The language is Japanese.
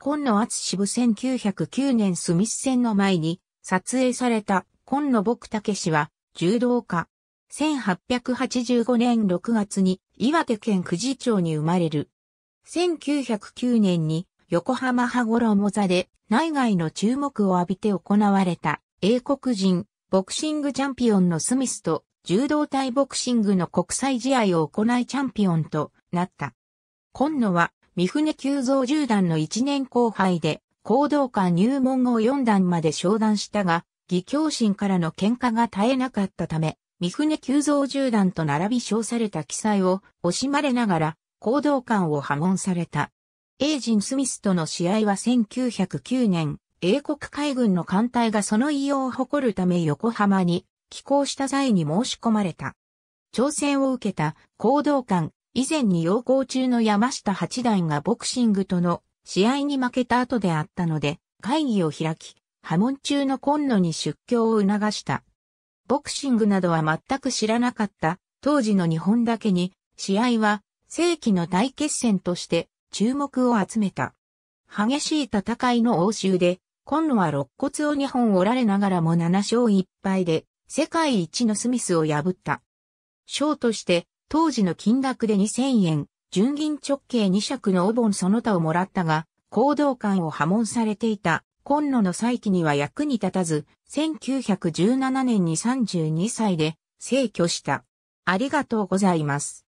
今野厚支部1909年スミス戦の前に撮影された今野牧武氏は柔道家。1885年6月に岩手県久慈町に生まれる。1909年に横浜羽衣座で内外の注目を浴びて行われた英国人ボクシングチャンピオンのスミスと柔道対ボクシングの国際試合を行いチャンピオンとなった。今野は三船急造十段の一年後輩で、行動官入門後4段まで昇段したが、義教心からの喧嘩が絶えなかったため、三船急造十段と並び称された記載を惜しまれながら、行動官を破門された。エイジン・スミスとの試合は1909年、英国海軍の艦隊がその異様を誇るため横浜に寄港した際に申し込まれた。挑戦を受けた行動官以前に陽光中の山下八段がボクシングとの試合に負けた後であったので、会議を開き、波紋中の今野に出境を促した。ボクシングなどは全く知らなかった当時の日本だけに、試合は世紀の大決戦として注目を集めた。激しい戦いの応酬で、今野は肋骨を2本折られながらも7勝1敗で、世界一のスミスを破った。賞として、当時の金額で2000円、純銀直径2尺のお盆その他をもらったが、行動感を破門されていた、今野の再起には役に立たず、1917年に32歳で、逝去した。ありがとうございます。